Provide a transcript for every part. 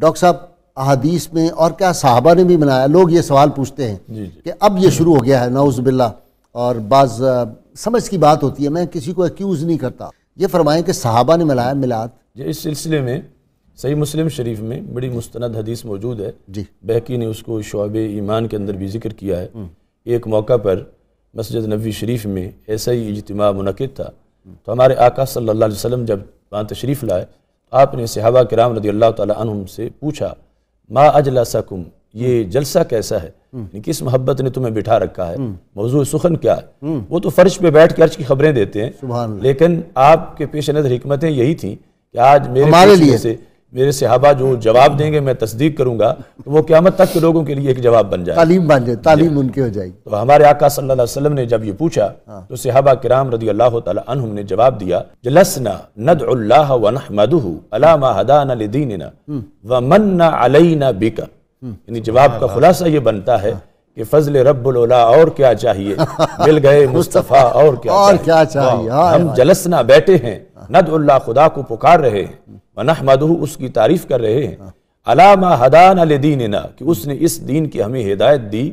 Doctor साहब अदीस में और क्या साहबा ने भी मनाया लोग ये सवाल पूछते हैं जी जी। कि अब ये शुरू हो गया है नाउज़बिल्ला और बाज़ समझ की बात होती है मैं किसी को एक्यूज़ नहीं करता ये फरमाएं कि साहबा ने मिलाया मिलाद इस सिलसिले में सही मुस्लिम शरीफ में बड़ी मुस्ंद हदीस मौजूद है जी बहकी ने उसको शोब ईमान के अंदर भी जिक्र किया है हम्म। एक मौका पर मस्जिद नबी शरीफ में ऐसा ही इजतम मनद था तो हमारे आका सल्ला वसम जब वहाँ तशरीफ़ लाए आपने के कराम रदी अल्लाह तुम से पूछा माँ अजला सकुम ये जलसा कैसा है किस मोहब्बत ने तुम्हें बिठा रखा है मौजूद सुखन क्या है वो तो फर्श पे बैठ के अर्ज की खबरें देते हैं लेकिन आपके पेश नजर हमतें यही थी कि आज मेरे हमारे लिए से मेरे सिहाबा जो जवाब देंगे मैं तस्दीक करूंगा तो वो क्यामत तक के लोगों के लिए एक जवाब बन जाए तालीम बन जाए तालीम उनकी हो जाएगी तो हमारे आका सल्लल्लाहु अलैहि वसल्लम ने जब ये पूछा हाँ। तो सिहाबा किराम रदी अल्लाह तुम ने जवाब दिया जलसना नदल्लाह हम्म। हम्म। जवाब का हाँ, हाँ। खुलासा ये बनता है हाँ। कि फजल रबुल्ला और क्या चाहिए मिल गए मुस्तफ़ा और क्या और क्या चाहिए हम जलसना बैठे हैं नदुल्ला खुदा को पुकार रहे हैं અનહમદુહ ઉસ્કી તારીફ કર રહે હૈ અલા મા હદાન અલ દીન ના કે ઉસને ઇસ દીન કે હમે હિદાયત દી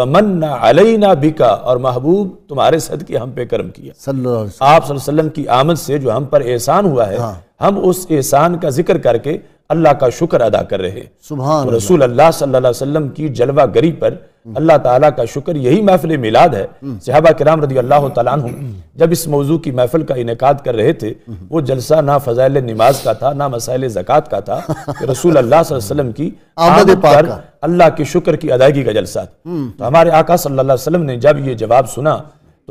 વમન ના અલેના બિકા ઓર મહબૂબ તુમારે સદ કે હમ પે કરમ કિયા સલ્લલ્લાહ અલહુ અબુ સનસલ્લમ કી આમદ સે જો હમ પર એહસાન હુઆ હૈ હમ ઉસ એહસાન કા ઝિકર કરકે अल्लाह का शुक्र अदा कर रहे सुबह रसूल अल्लाह सल्लाम की जलवा गरी पर अल्लाह ताला का शुक्र यही महफिल मिलाद है हम्म। सहाबा कराम रदी अल्लाह तु जब इस मौजू की महफिल का इनका कर रहे थे हम्म। वो जलसा ना फजाइल नमाज का था ना मसाइल जक़ात का था रसूल अल्लाह वसलम की आमद पर अल्लाह के शुक्र की अदायगी का जलसा था हम्म। तो हमारे आका सल्लल्लाहु ने जब ये जवाब सुना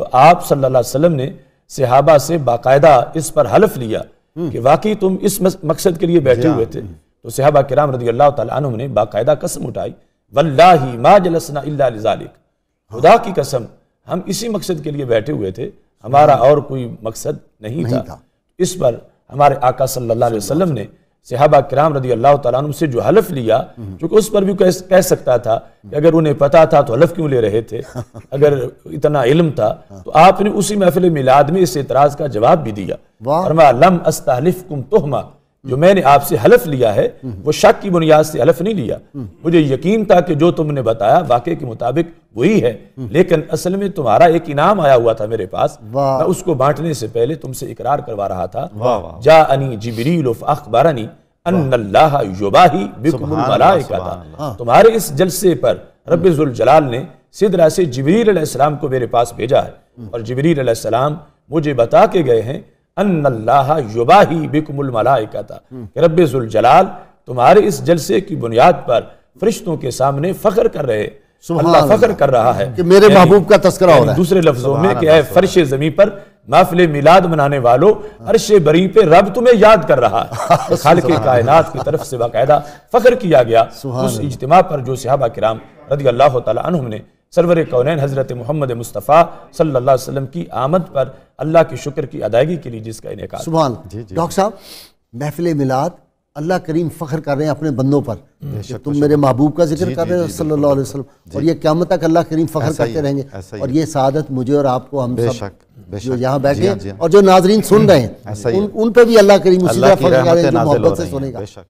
तो आप सल्लल्लाहु ने सहाबा से बाकायदा इस पर हलफ लिया कि वाकई तुम इस मकसद के लिए बैठे हाँ। हुए थे तो सहाबा कराम रजी अल्लाह तुम ने बाकायदा कसम उठाई वल्ला मा जलसना इलाक खुदा की कसम हम इसी मकसद के लिए बैठे हुए थे हमारा और कोई मकसद नहीं, नहीं था।, था इस पर हमारे आका सल्लल्लाहु अलैहि वसल्लम ने सिहाबा कराम रदी अल्लाह तुम से जो हलफ लिया क्योंकि उस पर भी कह, कह सकता था कि अगर उन्हें पता था तो हलफ क्यों ले रहे थे अगर इतना इल्म था तो आपने उसी महफिल मिलाद में इस एतराज़ का जवाब भी दिया फरमा लम कुम तोहमा जो मैंने आपसे हलफ लिया है वो शक की बुनियाद से हलफ नहीं लिया मुझे यकीन था कि जो तुमने बताया वाकई के मुताबिक वही है लेकिन असल में तुम्हारा एक इनाम आया हुआ था मेरे पास मैं उसको बांटने से पहले तुमसे इकरार करवा रहा था जा अनी जिबरील अखबारानी तुम्हारे इस जलसे पर जलाल ने सिदरा से जबरील को मेरे पास भेजा है और जबरील मुझे बता के गए हैं अन्ल्लाह युबाही रबाल तुम्हारे इस जलसे की बुनियाद पर फरिश्तों के सामने फख्र कर रहे अल्लाह फख्र कर रहा है कि मेरे महबूब का तस्करा हो रहा है दूसरे लफ्जों में कि है फर्श जमी पर महफिल मिलाद मनाने वालों अरश बरी पे रब तुम्हें याद कर रहा है खाल के कायनात की तरफ से बाकायदा फख्र किया गया उस इज्तम पर जो सिहाबा कराम रदी अल्लाह तुमने सरवर कौन हज़रत मोहम्मद मुस्तफ़ा सल्ला वसम की आमद पर अल्लाह के शुक्र की अदायगी के लिए जिसका इनका सुबह डॉक्टर साहब महफिल मिलाद अल्लाह करीम फ़ख्र कर रहे हैं अपने बंदों पर तुम मेरे महबूब का जिक्र कर रहे हो सल्ला अलैहि और ये क्या तक अल्लाह करीम फ़ख्र करते रहेंगे और ये सादत मुझे और आपको हम सब जो यहाँ बैठे हाँ, हाँ। और जो नाजरीन सुन रहे हैं उन पर भी अल्लाह करीम उसी तरह फ़ख्र कर रहे हैं जो मोहब्बत से सुनेगा